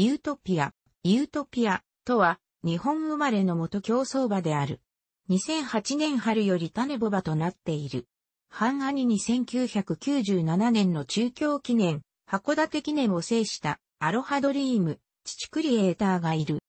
ユートピア、ユートピアとは日本生まれの元競争馬である。2008年春より種ボ馬となっている。半兄に1997年の中京記念、函館記念を制したアロハドリーム、父クリエイターがいる。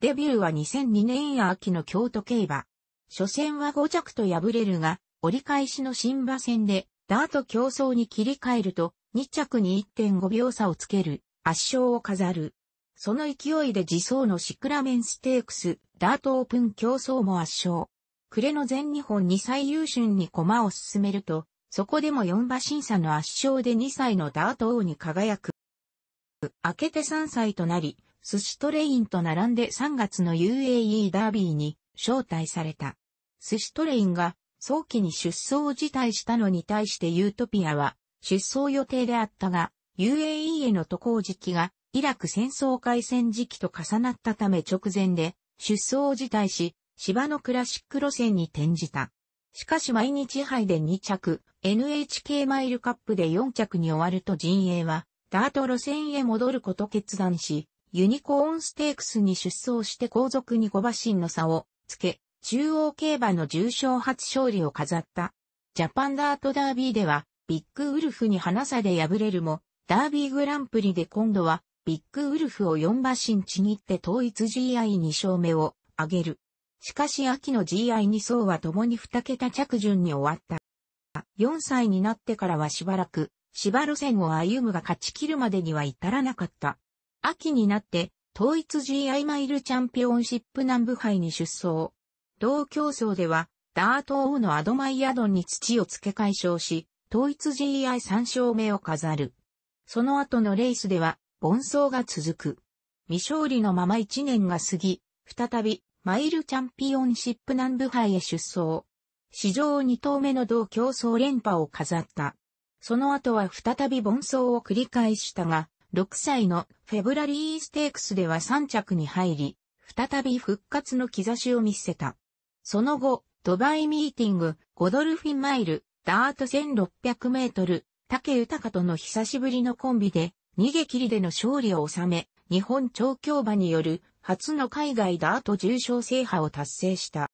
デビューは2002年秋の京都競馬。初戦は5着と敗れるが、折り返しの新馬戦でダート競争に切り替えると、2着に1.5秒差をつける。圧勝を飾る。その勢いで自走のシクラメンステークス、ダートオープン競争も圧勝。暮れの全日本2歳優春に駒を進めると、そこでも4馬審査の圧勝で2歳のダート王に輝く。明けて3歳となり、寿司トレインと並んで3月の UAE ダービーに招待された。寿司トレインが早期に出走を辞退したのに対してユートピアは出走予定であったが、UAE への渡航時期がイラク戦争開戦時期と重なったため直前で出走を辞退し、芝のクラシック路線に転じた。しかし毎日杯で2着、NHK マイルカップで4着に終わると陣営は、ダート路線へ戻ること決断し、ユニコーンステークスに出走して後続に5馬身の差をつけ、中央競馬の重賞初勝利を飾った。ジャパンダートダービーでは、ビッグウルフに花差で敗れるも、ダービーグランプリで今度は、ビッグウルフを4馬身ちぎって統一 GI2 勝目を挙げる。しかし秋の GI2 走は共に2桁着順に終わった。4歳になってからはしばらく、芝路線を歩むが勝ち切るまでには至らなかった。秋になって、統一 GI マイルチャンピオンシップ南部杯に出走。同競争では、ダート王のアドマイアドンに土を付け解消し、統一 GI3 勝目を飾る。その後のレースでは、凡走が続く。未勝利のまま1年が過ぎ、再び、マイルチャンピオンシップ南部杯へ出走。史上2頭目の同競争連覇を飾った。その後は再び凡走を繰り返したが、6歳のフェブラリーステークスでは3着に入り、再び復活の兆しを見せた。その後、ドバイミーティング、ゴドルフィンマイル、ダート1600メートル、竹豊との久しぶりのコンビで、逃げ切りでの勝利を収め、日本調教馬による初の海外ダート重賞制覇を達成した。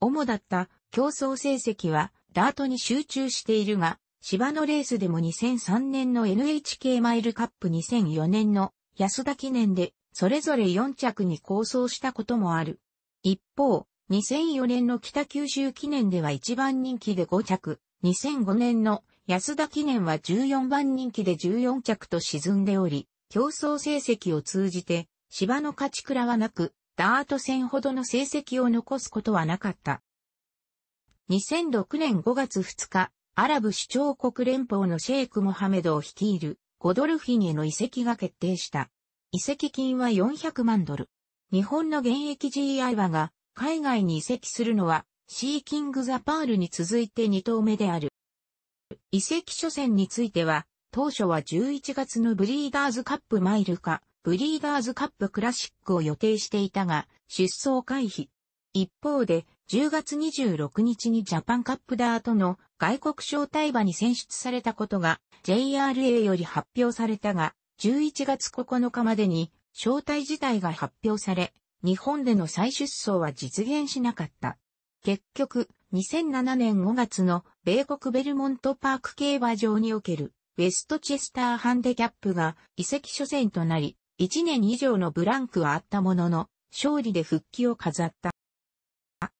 主だった競争成績はダートに集中しているが、芝のレースでも2003年の NHK マイルカップ2004年の安田記念でそれぞれ4着に構想したこともある。一方、2004年の北九州記念では一番人気で5着、2005年の安田記念は14番人気で14着と沈んでおり、競争成績を通じて、芝の勝ち倉はなく、ダート戦ほどの成績を残すことはなかった。2006年5月2日、アラブ首長国連邦のシェイク・モハメドを率いるゴドルフィンへの移籍が決定した。移籍金は400万ドル。日本の現役 GI はが海外に移籍するのはシーキング・ザ・パールに続いて2頭目である。移籍初戦については、当初は11月のブリーダーズカップマイルか、ブリーダーズカップクラシックを予定していたが、出走回避。一方で、10月26日にジャパンカップダートの外国招待馬に選出されたことが JRA より発表されたが、11月9日までに招待自体が発表され、日本での再出走は実現しなかった。結局、2007年5月の米国ベルモントパーク競馬場におけるウェストチェスターハンデキャップが移籍初戦となり、1年以上のブランクはあったものの、勝利で復帰を飾った。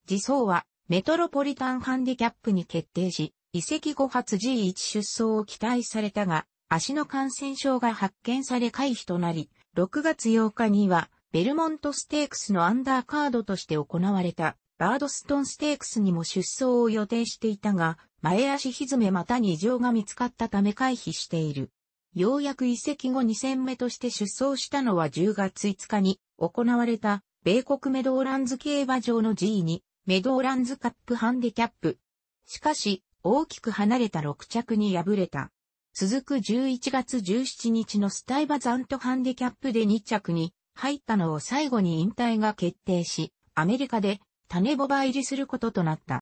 自走はメトロポリタンハンディキャップに決定し、移籍後初 G1 出走を期待されたが、足の感染症が発見され回避となり、6月8日にはベルモントステークスのアンダーカードとして行われたバードストンステークスにも出走を予定していたが、前足ひずめまたに異常が見つかったため回避している。ようやく移籍後2戦目として出走したのは10月5日に行われた米国メドーランズ競馬場の G2 メドーランズカップハンディキャップ。しかし大きく離れた6着に敗れた。続く11月17日のスタイバザントハンディキャップで2着に入ったのを最後に引退が決定し、アメリカで種ボバ入りすることとなった。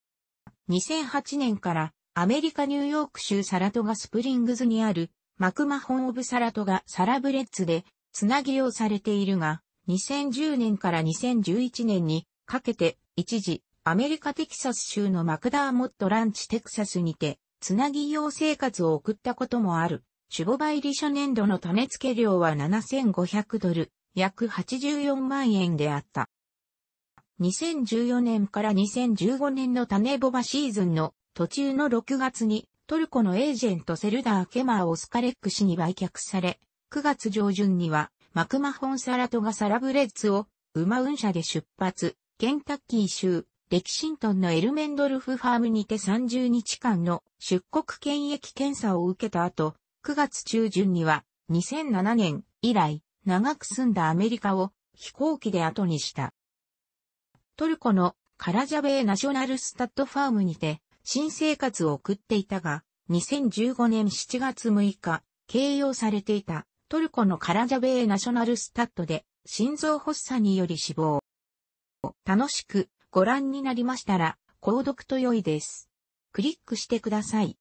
2008年からアメリカニューヨーク州サラトガスプリングズにあるマクマホン・オブ・サラトガ・サラブレッツでつなぎ用されているが、2010年から2011年にかけて一時アメリカテキサス州のマクダーモットランチテキサスにてつなぎ用生活を送ったこともある。種母イ利初年度の種付け料は7500ドル、約84万円であった。2014年から2015年の種ボバシーズンの途中の6月にトルコのエージェントセルダー・ケマー・オスカレック氏に売却され、9月上旬にはマクマホン・サラトガ・サラブレッツを馬運車で出発、ケンタッキー州、レキシントンのエルメンドルフファームにて30日間の出国検疫検査を受けた後、9月中旬には2007年以来長く住んだアメリカを飛行機で後にした。トルコのカラジャベーナショナルスタッドファームにて、新生活を送っていたが、2015年7月6日、形容されていたトルコのカラジャベーナショナルスタッドで心臓発作により死亡。楽しくご覧になりましたら、購読と良いです。クリックしてください。